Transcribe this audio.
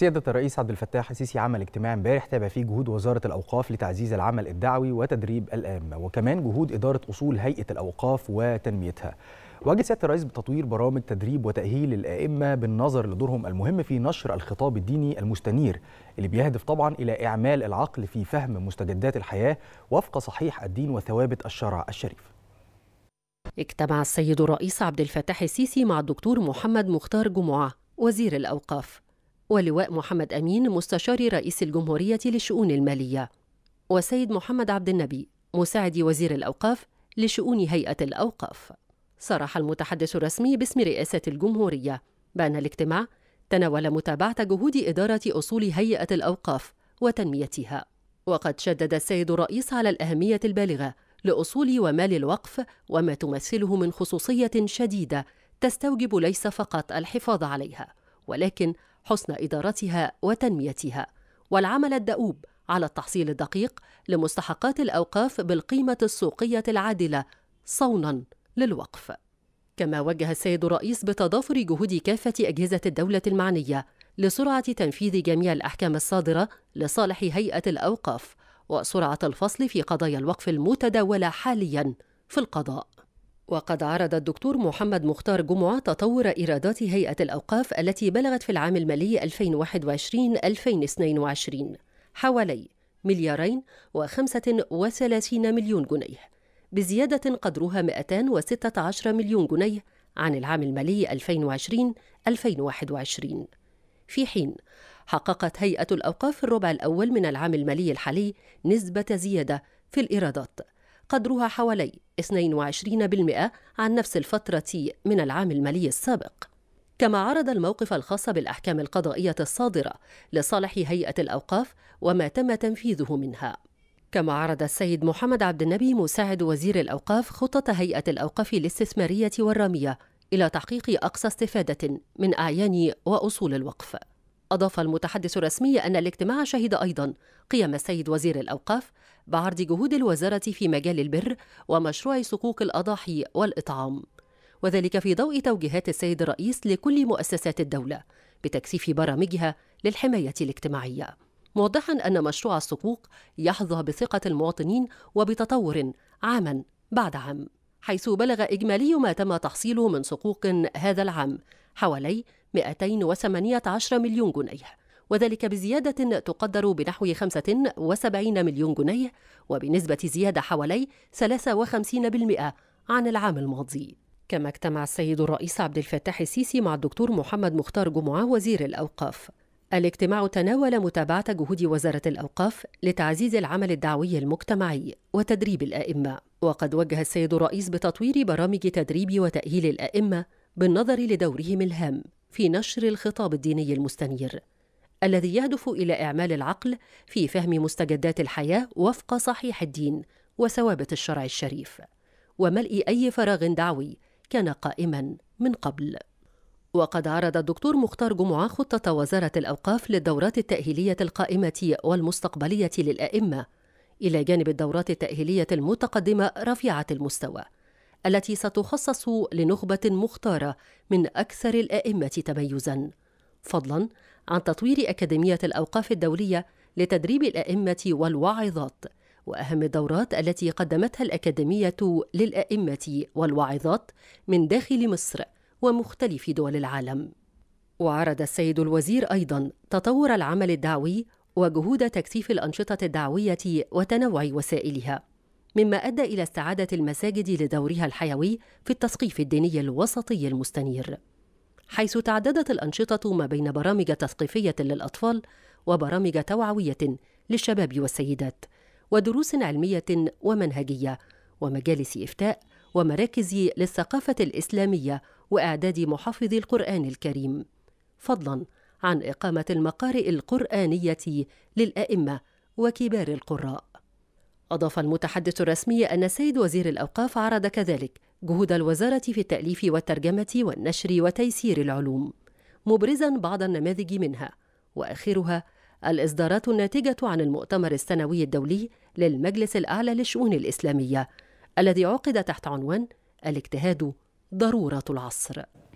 سيادة الرئيس عبد الفتاح السيسي عمل اجتماع امبارح تابع فيه جهود وزارة الأوقاف لتعزيز العمل الدعوي وتدريب الأئمة وكمان جهود إدارة أصول هيئة الأوقاف وتنميتها. واجه سياده الرئيس بتطوير برامج تدريب وتاهيل الائمه بالنظر لدورهم المهم في نشر الخطاب الديني المستنير اللي بيهدف طبعا الى اعمال العقل في فهم مستجدات الحياه وفق صحيح الدين وثوابت الشرع الشريف. اجتمع السيد الرئيس عبد الفتاح السيسي مع الدكتور محمد مختار جمعه وزير الاوقاف ولواء محمد أمين مستشار رئيس الجمهورية للشؤون المالية وسيد محمد عبد النبي مساعد وزير الأوقاف لشؤون هيئة الأوقاف صرح المتحدث الرسمي باسم رئاسة الجمهورية بأن الاجتماع تناول متابعة جهود إدارة أصول هيئة الأوقاف وتنميتها وقد شدد السيد الرئيس على الأهمية البالغة لأصول ومال الوقف وما تمثله من خصوصية شديدة تستوجب ليس فقط الحفاظ عليها ولكن حسن إدارتها وتنميتها والعمل الدؤوب على التحصيل الدقيق لمستحقات الأوقاف بالقيمة السوقية العادلة صونا للوقف كما وجه السيد الرئيس بتضافر جهود كافة أجهزة الدولة المعنية لسرعة تنفيذ جميع الأحكام الصادرة لصالح هيئة الأوقاف وسرعة الفصل في قضايا الوقف المتداولة حاليا في القضاء وقد عرض الدكتور محمد مختار جمعة تطور إيرادات هيئة الأوقاف التي بلغت في العام المالي 2021-2022 حوالي مليارين و35 مليون جنيه بزيادة قدرها 216 مليون جنيه عن العام المالي 2020-2021 في حين حققت هيئة الأوقاف في الربع الأول من العام المالي الحالي نسبة زيادة في الإيرادات قدرها حوالي 22% عن نفس الفترة من العام المالي السابق كما عرض الموقف الخاص بالأحكام القضائية الصادرة لصالح هيئة الأوقاف وما تم تنفيذه منها كما عرض السيد محمد عبد النبي مساعد وزير الأوقاف خطط هيئة الأوقاف الاستثمارية والرامية إلى تحقيق أقصى استفادة من أعيان وأصول الوقف أضاف المتحدث الرسمي أن الاجتماع شهد أيضا قيام السيد وزير الأوقاف بعرض جهود الوزارة في مجال البر ومشروع صكوك الأضاحي والإطعام وذلك في ضوء توجيهات السيد الرئيس لكل مؤسسات الدولة بتكثيف برامجها للحماية الاجتماعية موضحا أن مشروع الصكوك يحظى بثقة المواطنين وبتطور عاما بعد عام حيث بلغ إجمالي ما تم تحصيله من صكوك هذا العام حوالي 218 مليون جنيه وذلك بزيادة تقدر بنحو 75 مليون جنيه وبنسبة زيادة حوالي 53% عن العام الماضي كما اجتمع السيد الرئيس عبد الفتاح السيسي مع الدكتور محمد مختار جمعة وزير الأوقاف الاجتماع تناول متابعة جهود وزارة الأوقاف لتعزيز العمل الدعوي المجتمعي وتدريب الأئمة وقد وجه السيد الرئيس بتطوير برامج تدريب وتأهيل الأئمة بالنظر لدورهم الهام في نشر الخطاب الديني المستنير الذي يهدف الى اعمال العقل في فهم مستجدات الحياه وفق صحيح الدين وثوابت الشرع الشريف وملء اي فراغ دعوي كان قائما من قبل وقد عرض الدكتور مختار جمعة خطة وزارة الأوقاف للدورات التأهيلية القائمة والمستقبلية للأئمة إلى جانب الدورات التأهيلية المتقدمة رفيعة المستوى التي ستخصص لنخبة مختارة من أكثر الأئمة تميزا فضلا عن تطوير أكاديمية الأوقاف الدولية لتدريب الأئمة والواعظات وأهم الدورات التي قدمتها الأكاديمية للأئمة والواعظات من داخل مصر ومختلف دول العالم وعرض السيد الوزير أيضا تطور العمل الدعوي وجهود تكثيف الأنشطة الدعوية وتنوع وسائلها مما ادى الى استعاده المساجد لدورها الحيوي في التثقيف الديني الوسطي المستنير حيث تعددت الانشطه ما بين برامج تثقيفيه للاطفال وبرامج توعويه للشباب والسيدات ودروس علميه ومنهجيه ومجالس افتاء ومراكز للثقافه الاسلاميه واعداد محافظي القران الكريم فضلا عن اقامه المقارئ القرانيه للائمه وكبار القراء أضاف المتحدث الرسمي أن سيد وزير الأوقاف عرض كذلك جهود الوزارة في التأليف والترجمة والنشر وتيسير العلوم مبرزا بعض النماذج منها وآخرها الإصدارات الناتجة عن المؤتمر السنوي الدولي للمجلس الأعلى للشؤون الإسلامية الذي عقد تحت عنوان الاجتهاد ضرورة العصر